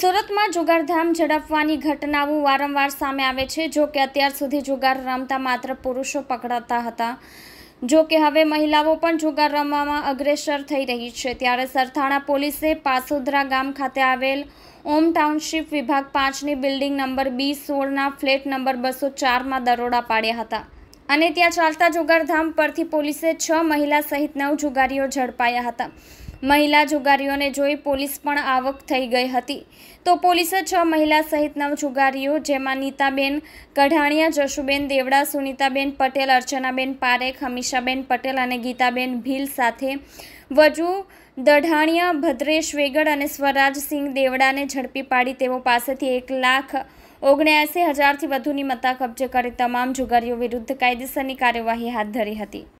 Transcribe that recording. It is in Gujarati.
સુરતમાં જુગારધામ ઝડપવાની ઘટનાઓ વારંવાર સામે આવે છે જો કે અત્યાર સુધી જુગાર રમતા માત્ર પુરુષો પકડાતા હતા જો કે હવે મહિલાઓ પણ જુગાર રમવામાં અગ્રેસર થઈ રહી છે ત્યારે સરથાણા પોલીસે પાસોદરા ગામ ખાતે આવેલ ઓમ ટાઉનશીપ વિભાગ પાંચની બિલ્ડિંગ નંબર બી સોળના ફ્લેટ નંબર બસો ચારમાં દરોડા પાડ્યા હતા અને ત્યાં ચાલતા જુગારધામ પરથી પોલીસે છ મહિલા સહિત નવ જુગારીઓ ઝડપાયા હતા મહિલા જુગારીઓને જોઈ પોલીસ પણ આવક થઈ ગઈ હતી તો પોલીસે છ મહિલા સહિત નવ જુગારીઓ જેમાં નીતાબેન કઢાણિયા જશુબેન દેવડા સુનિતાબેન પટેલ અર્ચનાબેન પારેખ હમીશાબેન પટેલ અને ગીતાબેન ભીલ સાથે વજુ દઢાણિયા ભદ્રેશ વેગડ અને સ્વરાજસિંહ દેવડાને ઝડપી પાડી તેઓ પાસેથી એક લાખ ઓગણ્યાસી હજારથી વધુની મત્તા કબજે કરી તમામ જુગારીઓ વિરુદ્ધ કાયદેસરની કાર્યવાહી હાથ ધરી હતી